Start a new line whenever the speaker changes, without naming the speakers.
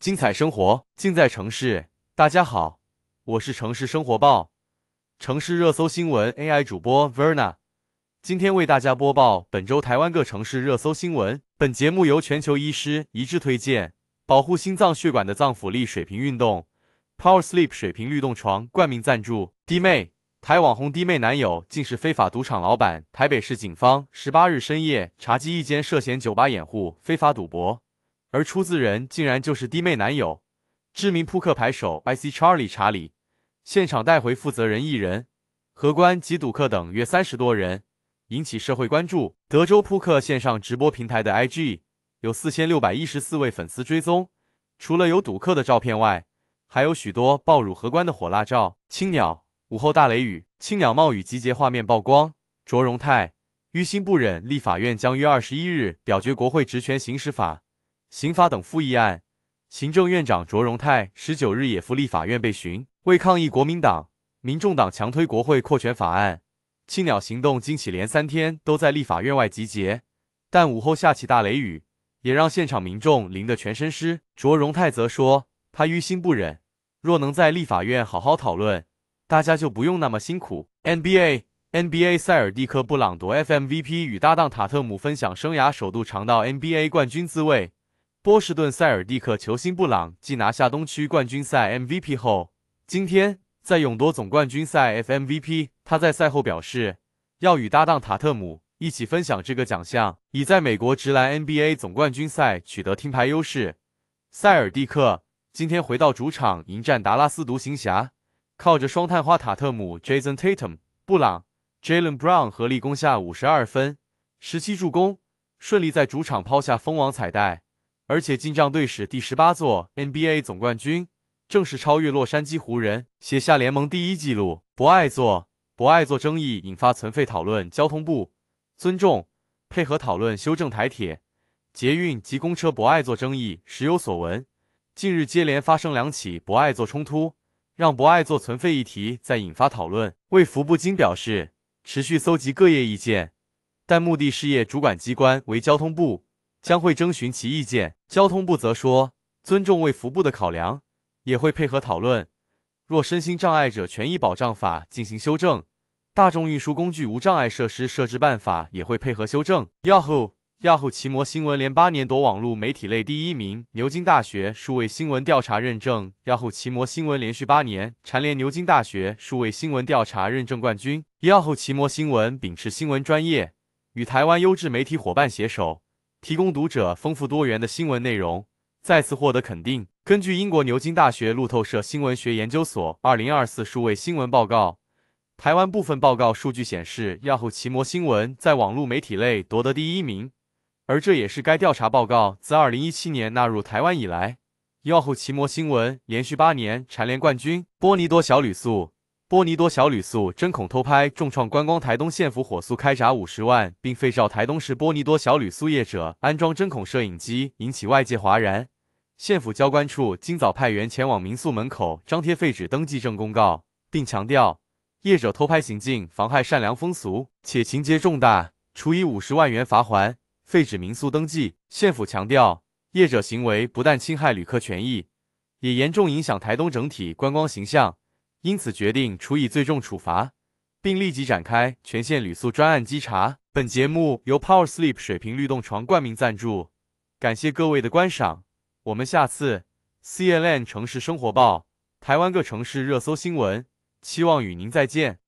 精彩生活尽在城市。大家好，我是城市生活报城市热搜新闻 AI 主播 Verna，今天为大家播报本周台湾各城市热搜新闻。本节目由全球医师一致推荐，保护心脏血管的脏腑力水平运动 Power Sleep 水平律动床冠名赞助。弟妹，台网红弟妹男友竟是非法赌场老板。台北市警方十八日深夜查缉一间涉嫌酒吧掩护非法赌博。而出资人竟然就是弟妹男友，知名扑克牌手 I C Charlie 查理，现场带回负责人一人，荷官及赌客等约三十多人，引起社会关注。德州扑克线上直播平台的 I G 有四千六百一十四位粉丝追踪，除了有赌客的照片外，还有许多爆乳荷官的火辣照。青鸟午后大雷雨，青鸟冒雨集结画面曝光。卓荣泰，于心不忍，立法院将于二十一日表决《国会职权行使法》。刑法等复议案，行政院长卓荣泰十九日也赴立法院被询，为抗议国民党、民众党强推国会扩权法案，青鸟行动今起连三天都在立法院外集结，但午后下起大雷雨，也让现场民众淋得全身湿。卓荣泰则说，他于心不忍，若能在立法院好好讨论，大家就不用那么辛苦。NBA，NBA 塞尔蒂克布朗夺 FMVP 与搭档塔特姆分享生涯首度尝到 NBA 冠军滋味。波士顿塞尔蒂克球星布朗继拿下东区冠军赛 MVP 后，今天在勇夺总冠军赛 FMVP。他在赛后表示，要与搭档塔特姆一起分享这个奖项，以在美国直来 NBA 总冠军赛取得听牌优势。塞尔蒂克今天回到主场迎战达拉斯独行侠，靠着双探花塔特姆 （Jason Tatum）、布朗 （Jalen Brown） 合力攻下五十二分、十七助攻，顺利在主场抛下封王彩带。而且进账队史第十八座 NBA 总冠军，正式超越洛杉矶湖人，写下联盟第一纪录。博爱座博爱座争议引发存废讨论，交通部尊重配合讨论修正台铁、捷运及公车博爱座争议时有所闻。近日接连发生两起博爱座冲突，让博爱座存废议题再引发讨论。魏福布金表示，持续搜集各业意见，但目的事业主管机关为交通部。将会征询其意见。交通部则说，尊重卫福部的考量，也会配合讨论。若身心障碍者权益保障法进行修正，大众运输工具无障碍设施设置办法也会配合修正。Yahoo Yahoo 奇摩新闻连八年夺网络媒体类第一名，牛津大学数位新闻调查认证。Yahoo 奇摩新闻连续八年蝉联牛津大学数位新闻调查认证冠军。Yahoo 奇摩新闻秉持新闻专业，与台湾优质媒体伙伴携手。提供读者丰富多元的新闻内容，再次获得肯定。根据英国牛津大学路透社新闻学研究所二零二四数位新闻报告，台湾部分报告数据显示亚后奇摩新闻在网络媒体类夺得第一名，而这也是该调查报告自二零一七年纳入台湾以来亚后奇摩新闻连续八年蝉联冠军。波尼多小吕素。波尼多小旅宿针孔偷拍重创观光台东县府火速开闸五十万，并废照台东市波尼多小旅宿业者安装针孔摄影机，引起外界哗然。县府交关处今早派员前往民宿门口张贴废纸登记证公告，并强调业者偷拍行径妨害善良风俗，且情节重大，处以五十万元罚还，废止民宿登记。县府强调业者行为不但侵害旅客权益，也严重影响台东整体观光形象。因此决定处以最重处罚，并立即展开全县旅宿专案稽查。本节目由 Power Sleep 水平律动床冠名赞助，感谢各位的观赏。我们下次 C L N 城市生活报台湾各城市热搜新闻，期望与您再见。